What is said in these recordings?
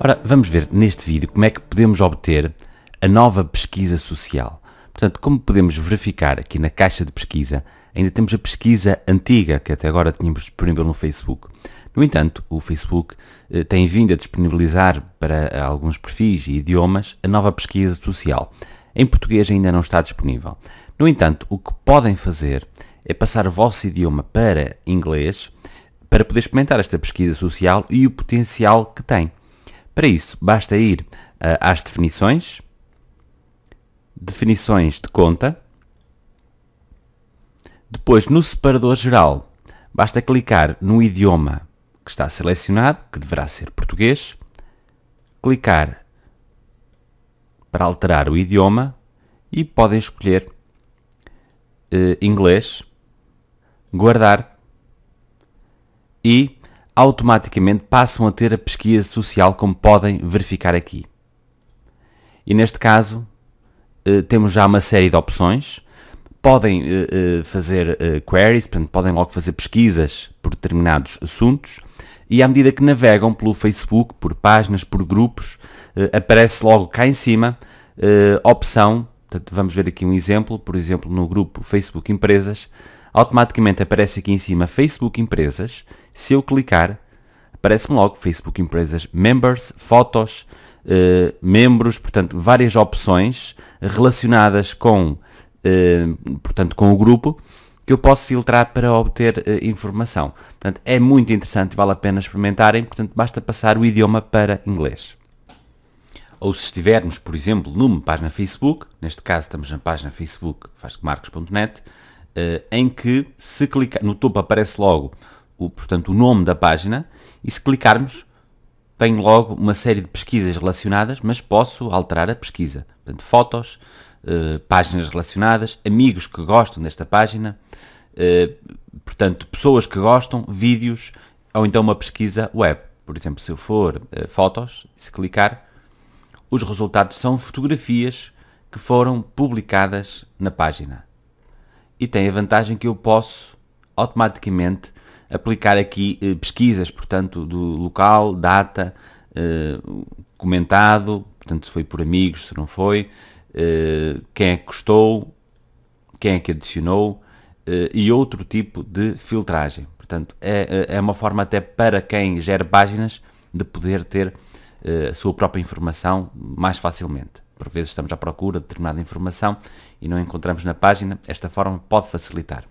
Ora, vamos ver neste vídeo como é que podemos obter a nova pesquisa social. Portanto, como podemos verificar aqui na caixa de pesquisa, ainda temos a pesquisa antiga, que até agora tínhamos disponível no Facebook. No entanto, o Facebook eh, tem vindo a disponibilizar para alguns perfis e idiomas a nova pesquisa social. Em português ainda não está disponível. No entanto, o que podem fazer é passar o vosso idioma para inglês para poder experimentar esta pesquisa social e o potencial que tem. Para isso, basta ir uh, às definições, definições de conta, depois no separador geral, basta clicar no idioma que está selecionado, que deverá ser português, clicar para alterar o idioma e podem escolher eh, inglês, guardar e automaticamente passam a ter a pesquisa social, como podem verificar aqui. E neste caso, eh, temos já uma série de opções. Podem eh, eh, fazer queries, portanto, podem logo fazer pesquisas por determinados assuntos. E à medida que navegam pelo Facebook, por páginas, por grupos, aparece logo cá em cima a opção. Portanto, vamos ver aqui um exemplo, por exemplo, no grupo Facebook Empresas, automaticamente aparece aqui em cima Facebook Empresas. Se eu clicar, aparece-me logo Facebook Empresas Members, fotos, eh, membros, portanto, várias opções relacionadas com, eh, portanto, com o grupo que eu posso filtrar para obter eh, informação. Portanto, é muito interessante, vale a pena experimentarem, portanto, basta passar o idioma para inglês. Ou se estivermos, por exemplo, numa página Facebook, neste caso estamos na página Facebook vascomarcos.net, eh, em que se clicar no topo aparece logo o, portanto, o nome da página e se clicarmos tenho logo uma série de pesquisas relacionadas, mas posso alterar a pesquisa. Portanto, fotos, eh, páginas relacionadas, amigos que gostam desta página, eh, portanto, pessoas que gostam, vídeos, ou então uma pesquisa web. Por exemplo, se eu for eh, fotos, se clicar, os resultados são fotografias que foram publicadas na página e tem a vantagem que eu posso automaticamente aplicar aqui eh, pesquisas, portanto, do local, data, eh, comentado, portanto, se foi por amigos, se não foi, eh, quem é que gostou, quem é que adicionou eh, e outro tipo de filtragem. Portanto, é, é, é uma forma até para quem gera páginas de poder ter eh, a sua própria informação mais facilmente por vezes estamos à procura de determinada informação e não encontramos na página, esta forma pode facilitar.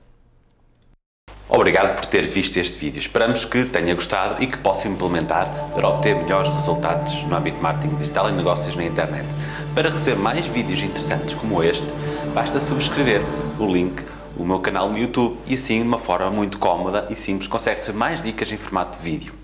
Obrigado por ter visto este vídeo. Esperamos que tenha gostado e que possa implementar para obter melhores resultados no âmbito de marketing digital e negócios na internet. Para receber mais vídeos interessantes como este, basta subscrever o link o meu canal no YouTube e assim de uma forma muito cómoda e simples consegue se mais dicas em formato de vídeo.